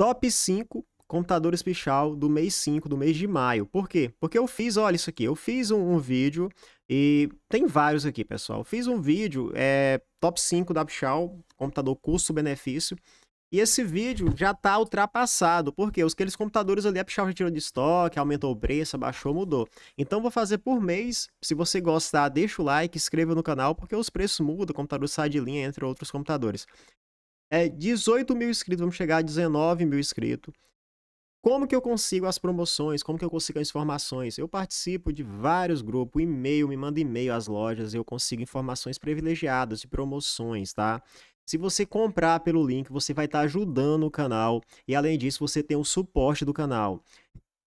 Top 5 computadores pichal do mês 5, do mês de maio. Por quê? Porque eu fiz, olha isso aqui, eu fiz um, um vídeo e tem vários aqui, pessoal. fiz um vídeo, é, top 5 da pichal, computador custo-benefício. E esse vídeo já tá ultrapassado, porque os aqueles computadores ali a Pichal já tirou de estoque, aumentou o preço, abaixou, mudou. Então vou fazer por mês. Se você gostar, deixa o like, inscreva no canal, porque os preços mudam, o computador sai de linha, entre outros computadores é, 18 mil inscritos, vamos chegar a 19 mil inscritos. Como que eu consigo as promoções? Como que eu consigo as informações? Eu participo de vários grupos, e-mail, me manda e-mail às lojas, eu consigo informações privilegiadas de promoções, tá? Se você comprar pelo link, você vai estar tá ajudando o canal e além disso, você tem o suporte do canal.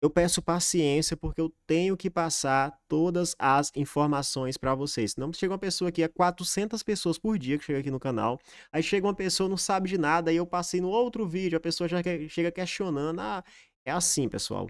Eu peço paciência porque eu tenho que passar todas as informações para vocês. Não chega uma pessoa aqui, é 400 pessoas por dia que chega aqui no canal. Aí chega uma pessoa, não sabe de nada, aí eu passei no outro vídeo, a pessoa já chega questionando. Ah, é assim, pessoal.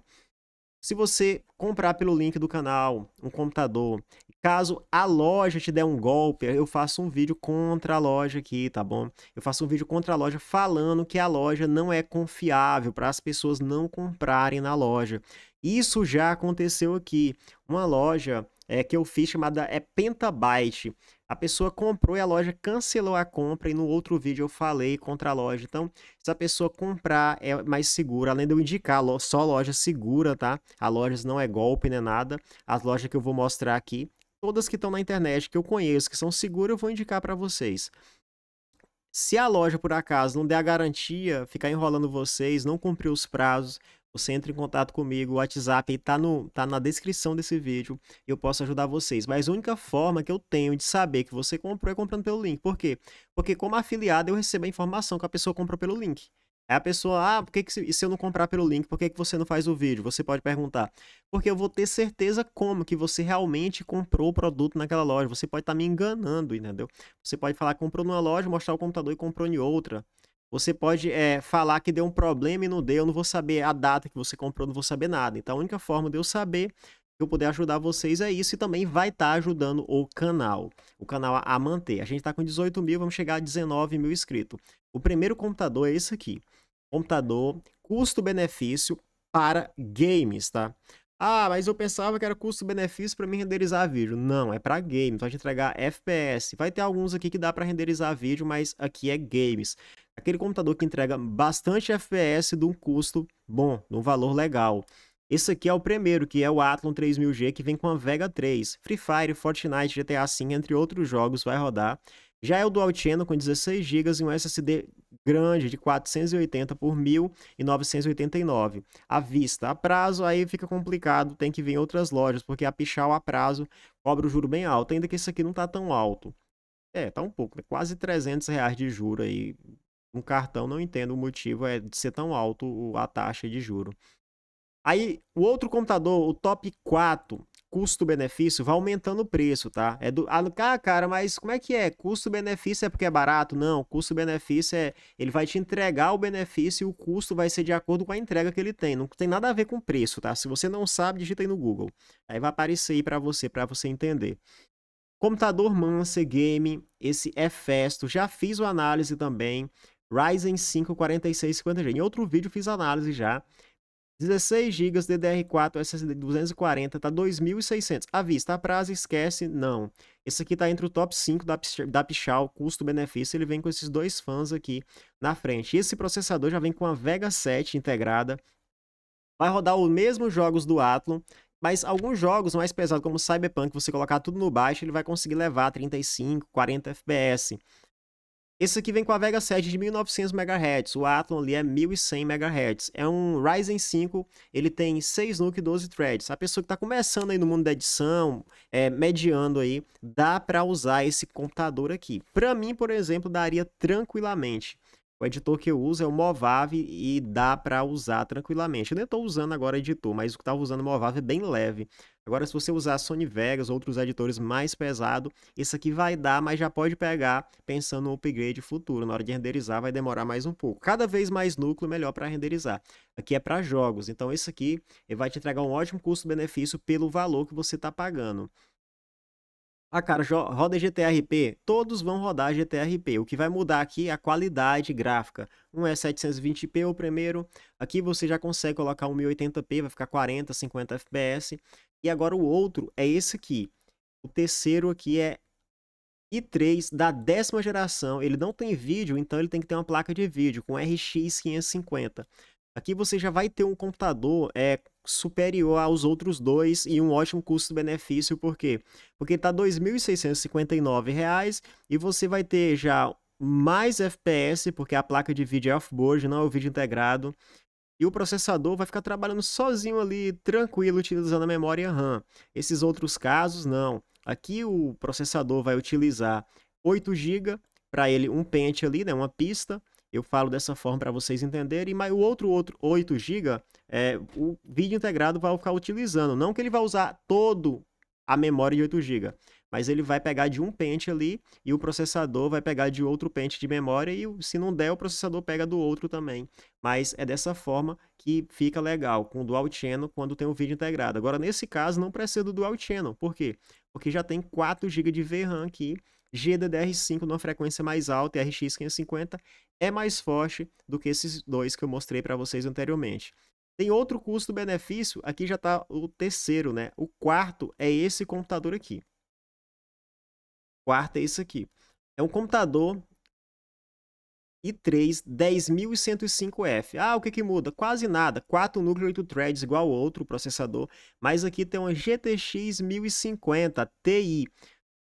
Se você comprar pelo link do canal um computador, caso a loja te der um golpe, eu faço um vídeo contra a loja aqui, tá bom? Eu faço um vídeo contra a loja falando que a loja não é confiável para as pessoas não comprarem na loja. Isso já aconteceu aqui. Uma loja é, que eu fiz chamada é Pentabyte. A pessoa comprou e a loja cancelou a compra e no outro vídeo eu falei contra a loja. Então, se a pessoa comprar é mais segura, além de eu indicar só loja segura, tá? A lojas não é golpe nem nada. As lojas que eu vou mostrar aqui, todas que estão na internet que eu conheço, que são seguras, eu vou indicar para vocês. Se a loja por acaso não der a garantia, ficar enrolando vocês, não cumprir os prazos, você entra em contato comigo, o WhatsApp está tá na descrição desse vídeo, eu posso ajudar vocês. Mas a única forma que eu tenho de saber que você comprou é comprando pelo link. Por quê? Porque como afiliado eu recebo a informação que a pessoa comprou pelo link. Aí a pessoa, ah, por que, que se, se eu não comprar pelo link, por que, que você não faz o vídeo? Você pode perguntar. Porque eu vou ter certeza como que você realmente comprou o produto naquela loja. Você pode estar tá me enganando, entendeu? Você pode falar, comprou numa loja, mostrar o computador e comprou em outra. Você pode é, falar que deu um problema e não deu, eu não vou saber a data que você comprou, não vou saber nada. Então a única forma de eu saber que eu puder ajudar vocês é isso e também vai estar tá ajudando o canal, o canal a manter. A gente está com 18 mil, vamos chegar a 19 mil inscritos. O primeiro computador é esse aqui, computador custo-benefício para games, tá? Ah, mas eu pensava que era custo-benefício para mim renderizar vídeo. Não, é para games, vai entregar FPS. Vai ter alguns aqui que dá para renderizar vídeo, mas aqui é games aquele computador que entrega bastante FPS de um custo bom, de um valor legal. Esse aqui é o primeiro, que é o Athlon 3000G, que vem com a Vega 3. Free Fire, Fortnite, GTA V, entre outros jogos, vai rodar. Já é o Dual Channel com 16 GB e um SSD grande de 480 por 1989. À vista, a prazo, aí fica complicado, tem que vir em outras lojas, porque a Pichal a prazo cobra o juro bem alto, ainda que esse aqui não tá tão alto. É, tá um pouco, né? quase 300 reais de juro aí, um cartão, não entendo o motivo é de ser tão alto a taxa de juro. Aí, o outro computador, o top 4, custo-benefício, vai aumentando o preço, tá? É do, ah, cara, mas como é que é? Custo-benefício é porque é barato? Não, custo-benefício é, ele vai te entregar o benefício e o custo vai ser de acordo com a entrega que ele tem. Não tem nada a ver com preço, tá? Se você não sabe, digita aí no Google. Aí vai aparecer aí para você, para você entender. Computador Mansa Game, esse é Festo, já fiz o análise também. Ryzen 5 4650G. Em outro vídeo fiz análise já. 16 GB DDR4 SSD 240 tá 2.600. À vista, a prazo, esquece, não. Esse aqui tá entre o top 5 da, da Pichal, custo-benefício, ele vem com esses dois fãs aqui na frente. E esse processador já vem com a Vega 7 integrada. Vai rodar os mesmos jogos do Atlon. mas alguns jogos mais pesados, como Cyberpunk, você colocar tudo no baixo, ele vai conseguir levar 35, 40 FPS. Esse aqui vem com a Vega 7 de 1900 MHz, o Athlon ali é 1100 MHz. É um Ryzen 5, ele tem 6 NUC e 12 threads. A pessoa que está começando aí no mundo da edição, é, mediando aí, dá para usar esse computador aqui. Para mim, por exemplo, daria tranquilamente. O editor que eu uso é o Movave e dá para usar tranquilamente. Eu nem estou usando agora editor, mas o que estava usando é o Movave é bem leve. Agora, se você usar Sony Vegas, ou outros editores mais pesados isso aqui vai dar, mas já pode pegar pensando no upgrade futuro. Na hora de renderizar, vai demorar mais um pouco. Cada vez mais núcleo, melhor para renderizar. Aqui é para jogos, então isso aqui vai te entregar um ótimo custo-benefício pelo valor que você está pagando. Ah, cara, roda GTRP? Todos vão rodar GTRP. O que vai mudar aqui é a qualidade gráfica. Um é 720p o primeiro. Aqui você já consegue colocar 1080p, vai ficar 40, 50 fps. E agora o outro é esse aqui. O terceiro aqui é i3 da décima geração. Ele não tem vídeo, então ele tem que ter uma placa de vídeo com RX 550. Aqui você já vai ter um computador é, superior aos outros dois e um ótimo custo-benefício, por quê? Porque está R$ 2.659 e você vai ter já mais FPS, porque a placa de vídeo é off-board, não é o vídeo integrado e o processador vai ficar trabalhando sozinho ali, tranquilo, utilizando a memória RAM. Esses outros casos, não. Aqui o processador vai utilizar 8 GB, para ele um pente ali, né, uma pista. Eu falo dessa forma para vocês entenderem, mas o outro, outro 8 GB, é, o vídeo integrado vai ficar utilizando. Não que ele vai usar todo a memória de 8 GB, mas ele vai pegar de um pente ali e o processador vai pegar de outro pente de memória e se não der, o processador pega do outro também. Mas é dessa forma que fica legal com o dual channel quando tem o um vídeo integrado. Agora, nesse caso, não precisa do dual channel. Por quê? Porque já tem 4 GB de VRAM aqui, GDDR5 numa frequência mais alta e RX 550 é mais forte do que esses dois que eu mostrei para vocês anteriormente. Tem outro custo-benefício, aqui já está o terceiro, né? O quarto é esse computador aqui quarta é isso aqui. É um computador i3 10105F. Ah, o que que muda? Quase nada. 4 núcleos, 8 threads, igual ao outro processador. Mas aqui tem uma GTX 1050 Ti.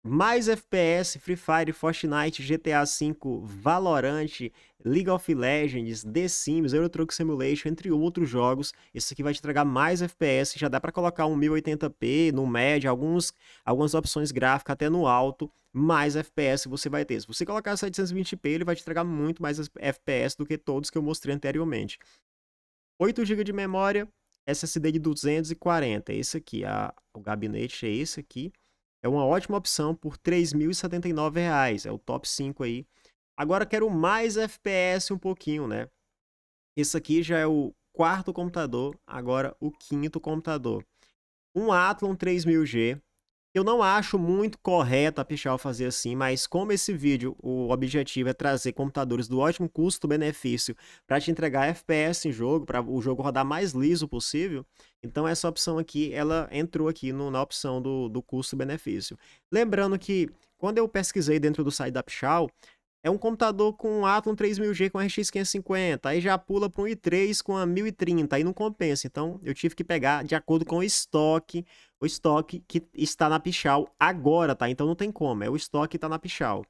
Mais FPS, Free Fire, Fortnite, GTA V, Valorant, League of Legends, The Sims, Euro Truck Simulation, entre outros jogos. Isso aqui vai te entregar mais FPS, já dá para colocar um 1080p no médio, alguns, algumas opções gráficas até no alto mais FPS você vai ter. Se você colocar 720p, ele vai te entregar muito mais FPS do que todos que eu mostrei anteriormente. 8 GB de memória, SSD de 240, esse aqui, a, o gabinete é esse aqui. É uma ótima opção por R$ 3.079, é o top 5 aí. Agora quero mais FPS um pouquinho, né? Esse aqui já é o quarto computador, agora o quinto computador. Um Athlon 3000G, eu não acho muito correto a Pichal fazer assim, mas como esse vídeo, o objetivo é trazer computadores do ótimo custo-benefício para te entregar FPS em jogo, para o jogo rodar mais liso possível, então essa opção aqui, ela entrou aqui no, na opção do, do custo-benefício. Lembrando que quando eu pesquisei dentro do site da Pichal, é um computador com um Atom 3000G com RX 550, aí já pula para um i3 com a 1030, aí não compensa. Então, eu tive que pegar de acordo com o estoque, o estoque que está na Pichal agora, tá? Então não tem como, é o estoque que está na Pichal.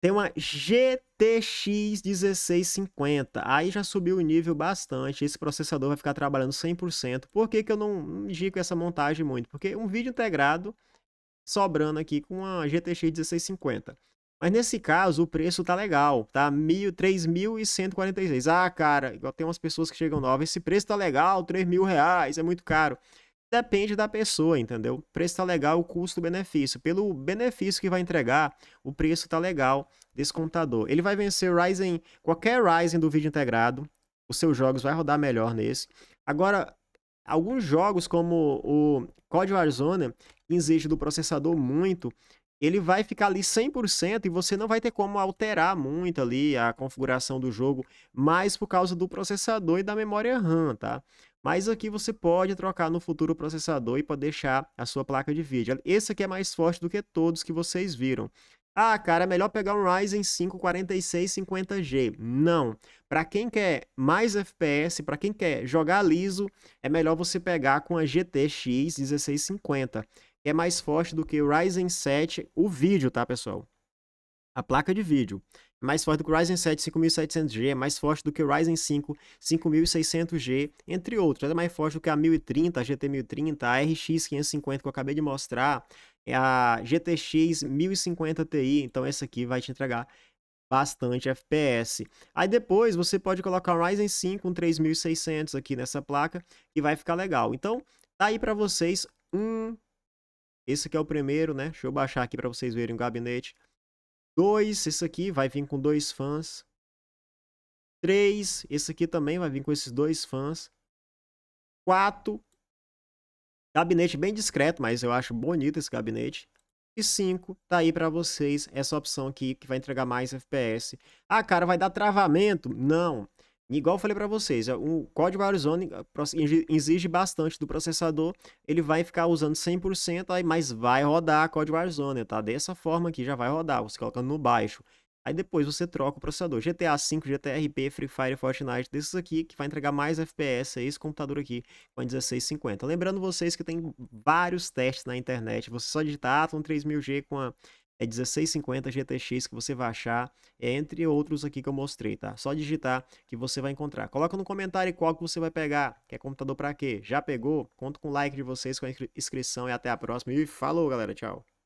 Tem uma GTX 1650. Aí já subiu o nível bastante. Esse processador vai ficar trabalhando 100%. Por que, que eu não indico essa montagem muito? Porque um vídeo integrado sobrando aqui com a GTX 1650. Mas nesse caso, o preço tá legal, tá? 3.146. Ah, cara, igual tem umas pessoas que chegam novas, esse preço tá legal, 3 mil reais, é muito caro. Depende da pessoa, entendeu? O preço tá legal, o custo-benefício. Pelo benefício que vai entregar, o preço tá legal desse computador. Ele vai vencer o Ryzen, qualquer Ryzen do vídeo integrado, os seus jogos vai rodar melhor nesse. Agora, alguns jogos como o Code Warzone exige do processador muito, ele vai ficar ali 100% e você não vai ter como alterar muito ali a configuração do jogo, mais por causa do processador e da memória RAM, tá? Mas aqui você pode trocar no futuro o processador e pode deixar a sua placa de vídeo. Esse aqui é mais forte do que todos que vocês viram. Ah, cara, é melhor pegar um Ryzen 5 4650G. Não. Para quem quer mais FPS, para quem quer jogar liso, é melhor você pegar com a GTX 1650 que é mais forte do que o Ryzen 7, o vídeo, tá, pessoal? A placa de vídeo é mais forte do que o Ryzen 7 5700G, é mais forte do que o Ryzen 5 5600G, entre outros. É mais forte do que a 1030, a GT 1030, a RX 550 que eu acabei de mostrar, é a GTX 1050 Ti. Então essa aqui vai te entregar bastante FPS. Aí depois você pode colocar o Ryzen 5 com um 3600 aqui nessa placa e vai ficar legal. Então, tá aí para vocês um esse aqui é o primeiro, né? Deixa eu baixar aqui para vocês verem o gabinete. 2, esse aqui vai vir com dois fãs. 3, esse aqui também vai vir com esses dois fãs. 4, gabinete bem discreto, mas eu acho bonito esse gabinete. E 5, tá aí para vocês essa opção aqui que vai entregar mais FPS. Ah, cara, vai dar travamento? Não. Igual eu falei para vocês, é, o código Warzone exige bastante do processador, ele vai ficar usando 100%, aí, mas vai rodar código Warzone, tá? Dessa forma aqui já vai rodar, você colocando no baixo. Aí depois você troca o processador. GTA V, GTA RP, Free Fire, Fortnite, desses aqui, que vai entregar mais FPS, a é esse computador aqui com 1650. Lembrando vocês que tem vários testes na internet, você só digitar Atom 3000G com a é 1650 GTX que você vai achar, é, entre outros aqui que eu mostrei, tá? Só digitar que você vai encontrar. Coloca no comentário qual que você vai pegar, quer computador para quê? Já pegou? Conto com o like de vocês, com a inscrição e até a próxima. E falou, galera, tchau!